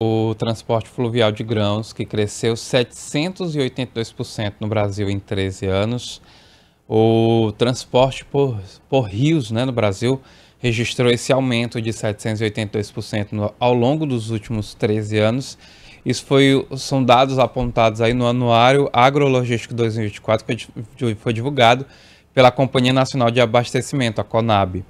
o transporte fluvial de grãos, que cresceu 782% no Brasil em 13 anos. O transporte por, por rios né, no Brasil registrou esse aumento de 782% no, ao longo dos últimos 13 anos. Isso foi, são dados apontados aí no Anuário Agrologístico 2024, que foi divulgado pela Companhia Nacional de Abastecimento, a CONAB.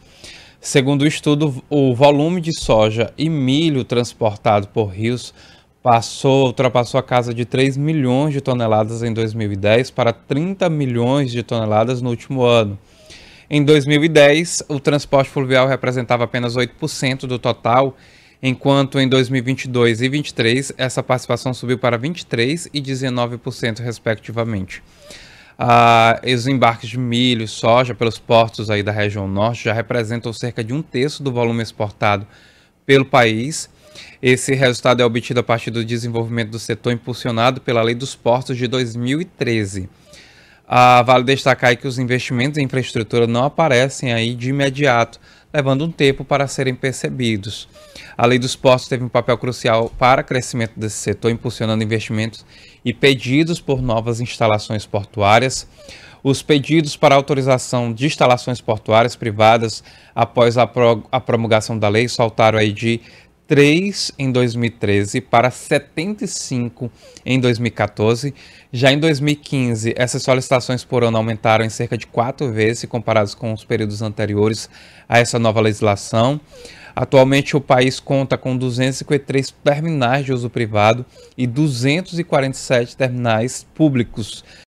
Segundo o estudo, o volume de soja e milho transportado por rios passou, ultrapassou a casa de 3 milhões de toneladas em 2010 para 30 milhões de toneladas no último ano. Em 2010, o transporte fluvial representava apenas 8% do total, enquanto em 2022 e 2023 essa participação subiu para 23 e 19% respectivamente ah, os embarques de milho e soja pelos portos aí da região norte já representam cerca de um terço do volume exportado pelo país. Esse resultado é obtido a partir do desenvolvimento do setor impulsionado pela Lei dos Portos de 2013. Ah, vale destacar que os investimentos em infraestrutura não aparecem aí de imediato, levando um tempo para serem percebidos. A lei dos portos teve um papel crucial para o crescimento desse setor, impulsionando investimentos e pedidos por novas instalações portuárias. Os pedidos para autorização de instalações portuárias privadas após a, promulgação da lei saltaram aí de 3 em 2013 para 75 em 2014. Já em 2015, essas solicitações por ano aumentaram em cerca de quatro vezes se comparados com os períodos anteriores a essa nova legislação. Atualmente, o país conta com 253 terminais de uso privado e 247 terminais públicos.